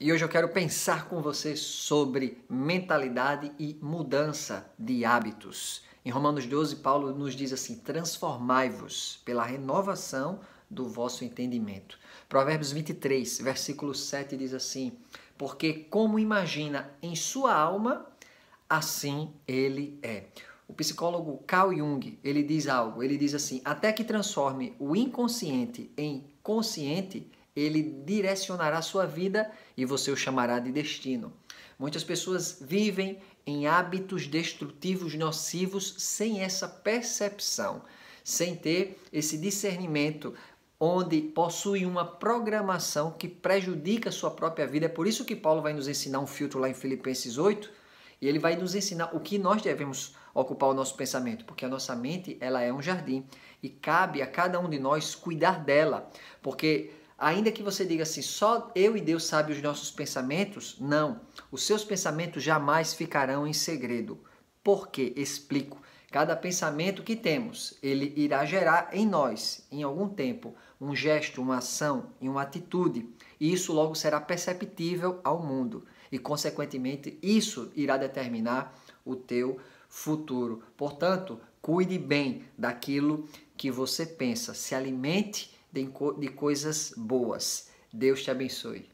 e hoje eu quero pensar com você sobre mentalidade e mudança de hábitos. Em Romanos 12, Paulo nos diz assim: transformai-vos pela renovação do vosso entendimento. Provérbios 23, versículo 7 diz assim: Porque como imagina em sua alma, assim ele é. O psicólogo Carl Jung, ele diz algo, ele diz assim: até que transforme o inconsciente em consciente, ele direcionará sua vida e você o chamará de destino. Muitas pessoas vivem em hábitos destrutivos, nocivos, sem essa percepção, sem ter esse discernimento, onde possui uma programação que prejudica a sua própria vida. É por isso que Paulo vai nos ensinar um filtro lá em Filipenses 8, e ele vai nos ensinar o que nós devemos ocupar o nosso pensamento, porque a nossa mente, ela é um jardim e cabe a cada um de nós cuidar dela, porque Ainda que você diga assim, só eu e Deus sabe os nossos pensamentos, não. Os seus pensamentos jamais ficarão em segredo. Por quê? Explico. Cada pensamento que temos, ele irá gerar em nós, em algum tempo, um gesto, uma ação e uma atitude. E isso logo será perceptível ao mundo. E, consequentemente, isso irá determinar o teu futuro. Portanto, cuide bem daquilo que você pensa. Se alimente de coisas boas. Deus te abençoe.